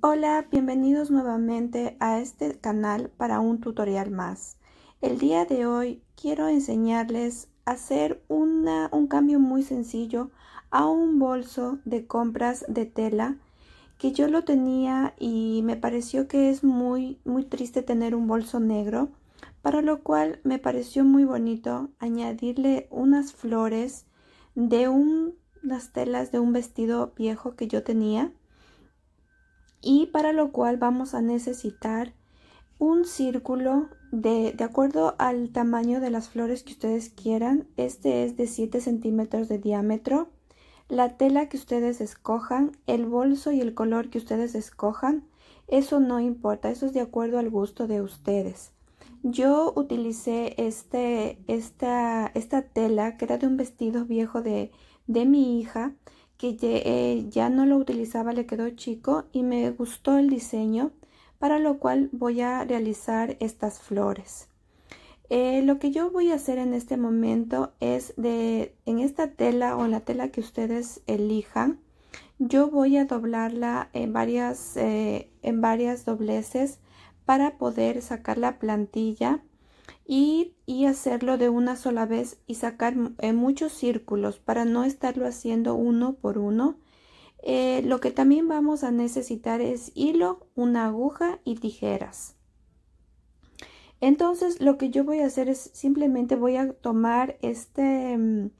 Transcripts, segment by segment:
Hola, bienvenidos nuevamente a este canal para un tutorial más. El día de hoy quiero enseñarles a hacer un cambio muy sencillo a un bolso de compras de tela que yo lo tenía y me pareció que es muy muy triste tener un bolso negro para lo cual me pareció muy bonito añadirle unas flores de unas telas de un vestido viejo que yo tenía y para lo cual vamos a necesitar un círculo de, de acuerdo al tamaño de las flores que ustedes quieran. Este es de 7 centímetros de diámetro. La tela que ustedes escojan, el bolso y el color que ustedes escojan, eso no importa, eso es de acuerdo al gusto de ustedes. Yo utilicé este, esta, esta tela que era de un vestido viejo de, de mi hija que eh, ya, no lo utilizaba, le quedó chico y me gustó el diseño, para lo cual voy a realizar estas flores. Eh, lo que yo voy a hacer en este momento es de en esta tela o en la tela que ustedes elijan, yo voy a doblarla en varias, eh, en varias dobleces para poder sacar la plantilla y, y hacerlo de una sola vez y sacar eh, muchos círculos para no estarlo haciendo uno por uno. Eh, lo que también vamos a necesitar es hilo, una aguja y tijeras. Entonces lo que yo voy a hacer es simplemente voy a tomar este, mm,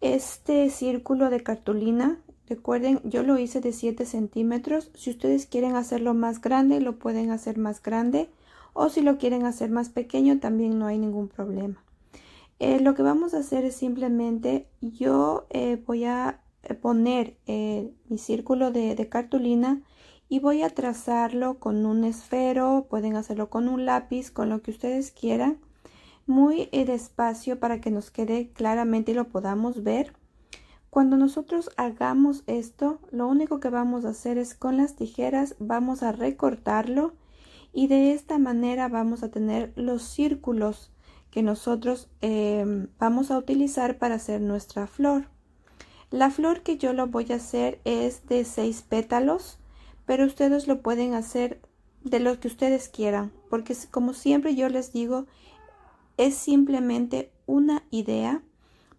este círculo de cartulina. Recuerden, yo lo hice de 7 centímetros. Si ustedes quieren hacerlo más grande, lo pueden hacer más grande o si lo quieren hacer más pequeño también no hay ningún problema. Eh, lo que vamos a hacer es simplemente yo eh, voy a eh, poner mi círculo de, de, cartulina y voy a trazarlo con un esfero, pueden hacerlo con un lápiz, con lo que ustedes quieran, muy despacio para que nos quede claramente y lo podamos ver. Cuando nosotros hagamos esto, lo único que vamos a hacer es con las tijeras vamos a recortarlo y de esta manera vamos a tener los círculos que nosotros em, vamos a utilizar para hacer nuestra flor. La flor que yo lo voy a hacer es de seis pétalos, pero ustedes lo pueden hacer de lo que ustedes quieran, porque como siempre yo les digo, es simplemente una idea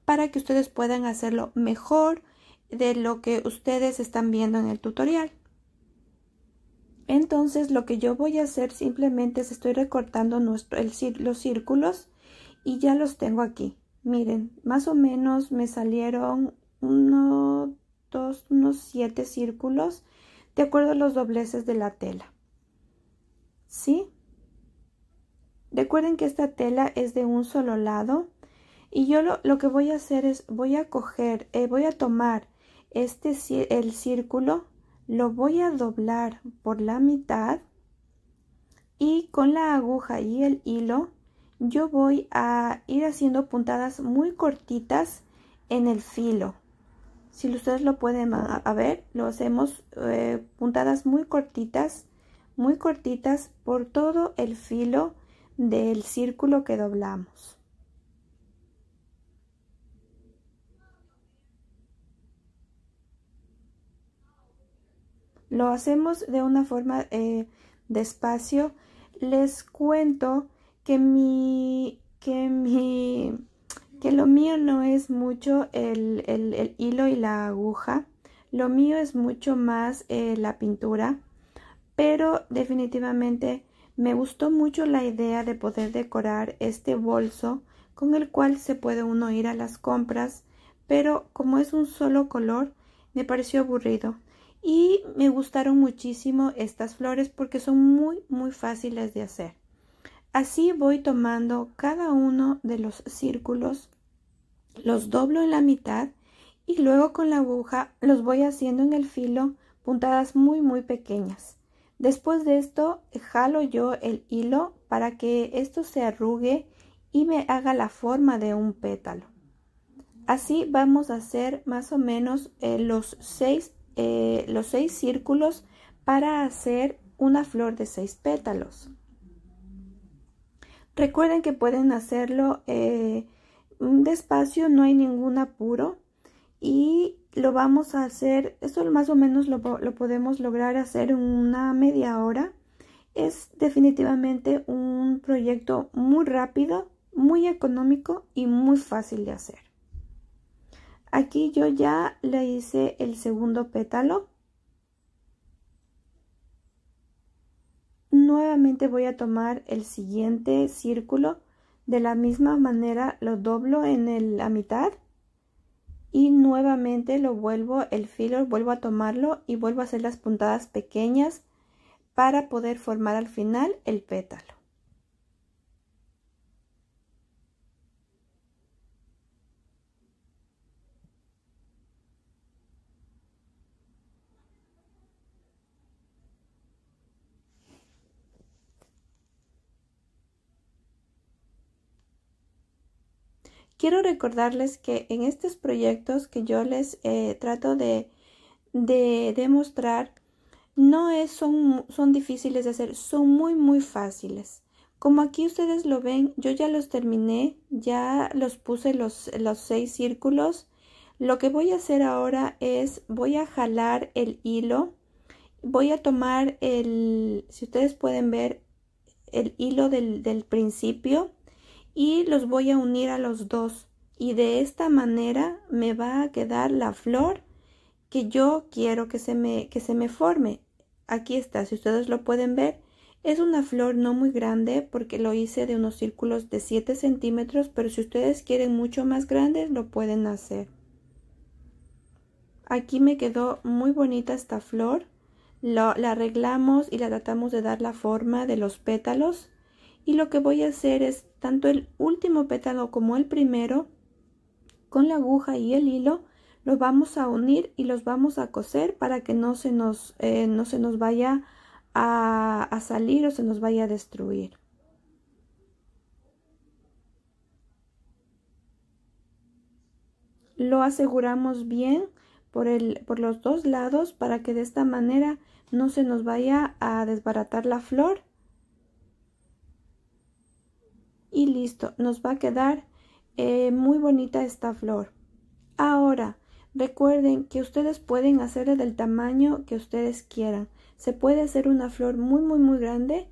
para que ustedes puedan hacerlo mejor de lo que ustedes están viendo en el tutorial. Entonces lo que yo voy a hacer simplemente es estoy recortando los círculos y ya los tengo aquí. Miren, más o menos me salieron dos, unos siete círculos de acuerdo a los dobleces de la tela. ¿Sí? Recuerden que esta tela es de un solo lado y yo lo, que voy a hacer es voy a coger, eh, voy a tomar este el círculo lo voy a doblar por la mitad y con la aguja y el hilo yo voy a ir haciendo puntadas muy cortitas en el filo si ustedes lo pueden a ver lo hacemos eh, puntadas muy cortitas muy cortitas por todo el filo del círculo que doblamos Lo hacemos de una forma eh, despacio. Les cuento que mi, que mi, que lo mío no es mucho el, hilo y la aguja. Lo mío es mucho más eh, la pintura, pero definitivamente me gustó mucho la idea de poder decorar este bolso con el cual se puede uno ir a las compras, pero como es un solo color, me pareció aburrido. Y me gustaron muchísimo estas flores porque son muy, muy fáciles de hacer. Así voy tomando cada uno de los círculos, los doblo en la mitad y luego con la aguja los voy haciendo en el filo puntadas muy, muy pequeñas. Después de esto jalo yo el hilo para que esto se arrugue y me haga la forma de un pétalo. Así vamos a hacer más o menos eh, los seis eh, los seis círculos para hacer una flor de seis pétalos. Recuerden que pueden hacerlo eh, despacio, no hay ningún apuro y lo vamos a hacer, eso más o menos lo, lo podemos lograr hacer en una media hora. Es definitivamente un proyecto muy rápido, muy económico y muy fácil de hacer. Aquí yo ya le hice el segundo pétalo. Nuevamente voy a tomar el siguiente círculo. De la misma manera lo doblo en la mitad y nuevamente lo vuelvo, el filo vuelvo a tomarlo y vuelvo a hacer las puntadas pequeñas para poder formar al final el pétalo. Quiero recordarles que en estos proyectos que yo les eh, trato de, de demostrar, no es, son, son difíciles de hacer, son muy, muy fáciles. Como aquí ustedes lo ven, yo ya los terminé, ya los puse los, los seis círculos. Lo que voy a hacer ahora es, voy a jalar el hilo, voy a tomar el, si ustedes pueden ver, el hilo del, del principio y los voy a unir a los dos y de esta manera me va a quedar la flor que yo quiero que se me, que se me forme. Aquí está, si ustedes lo pueden ver, es una flor no muy grande porque lo hice de unos círculos de 7 centímetros, pero si ustedes quieren mucho más grandes lo pueden hacer. Aquí me quedó muy bonita esta flor. la arreglamos y la tratamos de dar la forma de los pétalos y lo que voy a hacer es tanto el último pétalo como el primero con la aguja y el hilo los vamos a unir y los vamos a coser para que no se nos, eh, no se nos vaya a, salir o se nos vaya a destruir. Lo aseguramos bien por, por los dos lados para que de esta manera no se nos vaya a desbaratar la flor y listo, nos va a quedar eh, muy bonita esta flor. Ahora, recuerden que ustedes pueden hacerla del tamaño que ustedes quieran. Se puede hacer una flor muy muy muy grande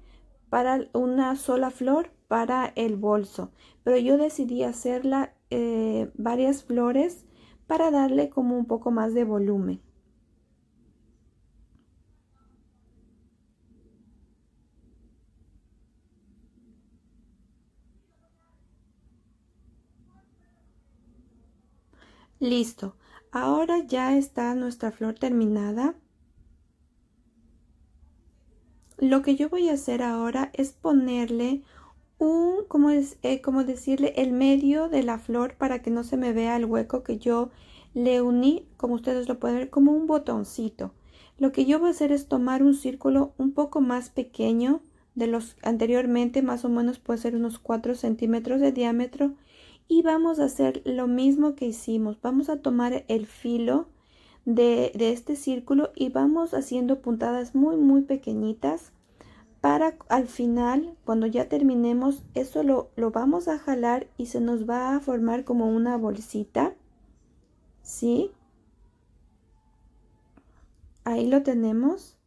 para una sola flor para el bolso, pero yo decidí hacerla eh, varias flores para darle como un poco más de volumen. Listo. Ahora ya está nuestra flor terminada. Lo que yo voy a hacer ahora es ponerle un, como, es, eh, decirle, el medio de la flor para que no se me vea el hueco que yo le uní, como ustedes lo pueden ver, como un botoncito. Lo que yo voy a hacer es tomar un círculo un poco más pequeño de los anteriormente, más o menos puede ser unos 4 centímetros de diámetro y vamos a hacer lo mismo que hicimos. Vamos a tomar el filo de, este círculo y vamos haciendo puntadas muy muy pequeñitas para al final, cuando ya terminemos, eso lo, vamos a jalar y se nos va a formar como una bolsita. ¿Sí? Ahí lo tenemos.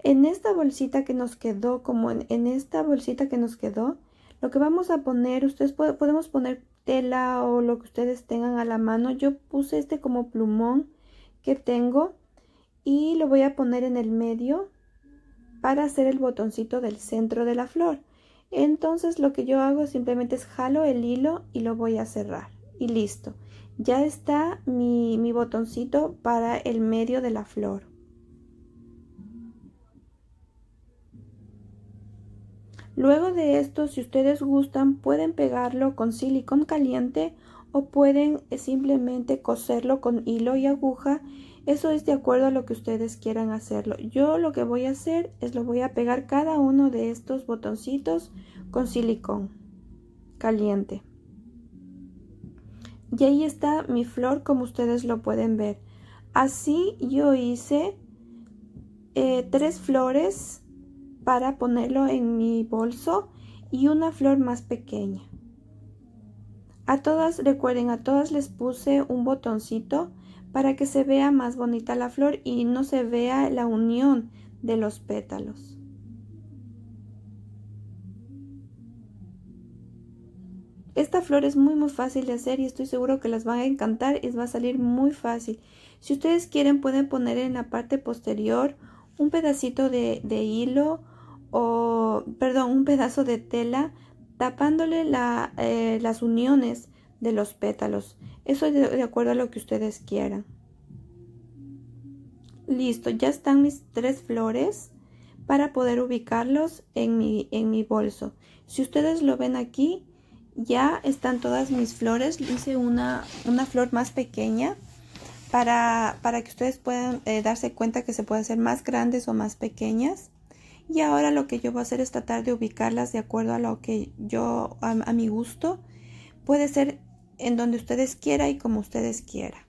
En esta bolsita que nos quedó, como en esta bolsita que nos quedó, lo que vamos a poner, ustedes podemos poner tela o lo que ustedes tengan a la mano. Yo puse este como plumón que tengo y lo voy a poner en el medio para hacer el botoncito del centro de la flor. Entonces lo que yo hago simplemente es jalo el hilo y lo voy a cerrar y listo. Ya está mi, mi botoncito para el medio de la flor. Luego de esto, si ustedes gustan, pueden pegarlo con silicón caliente o pueden eh, simplemente coserlo con hilo y aguja. Eso es de acuerdo a lo que ustedes quieran hacerlo. Yo lo que voy a hacer es lo voy a pegar cada uno de estos botoncitos con silicón caliente. Y ahí está mi flor como ustedes lo pueden ver. Así yo hice eh, tres flores para ponerlo en mi bolso y una flor más pequeña. A todas, recuerden, a todas les puse un botoncito para que se vea más bonita la flor y no se vea la unión de los pétalos. Esta flor es muy muy fácil de hacer y estoy seguro que las van a encantar y va a salir muy fácil. Si ustedes quieren pueden poner en la parte posterior un pedacito de hilo o, perdón, un pedazo de tela tapándole eh, las uniones de los pétalos. Eso de, acuerdo a lo que ustedes quieran. Listo, ya están mis tres flores para poder ubicarlos en mi, bolso. Si ustedes lo ven aquí, ya están todas mis flores. Hice una, una flor más pequeña para, para que ustedes puedan eh, darse cuenta que se pueden hacer más grandes o más pequeñas y ahora lo que yo voy a hacer es tratar de ubicarlas de acuerdo a lo que yo, a, mi gusto, puede ser en donde ustedes quieran y como ustedes quieran.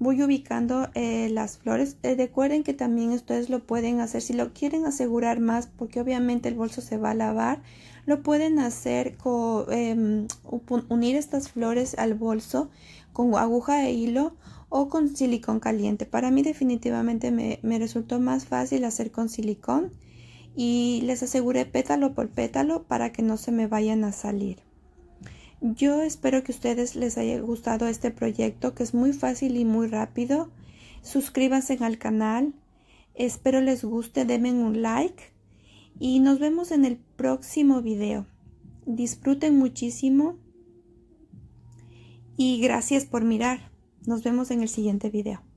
voy ubicando eh, las flores. Eh, recuerden que también ustedes lo pueden hacer si lo quieren asegurar más porque obviamente el bolso se va a lavar. Lo pueden hacer con em, unir estas flores al bolso con aguja de hilo o con silicón caliente. Para mí definitivamente me, resultó más fácil hacer con silicón y les aseguré pétalo por pétalo para que no se me vayan a salir. Yo espero que a ustedes les haya gustado este proyecto que es muy fácil y muy rápido. Suscríbanse al canal. Espero les guste, denme un like y nos vemos en el próximo video. Disfruten muchísimo y gracias por mirar. Nos vemos en el siguiente video.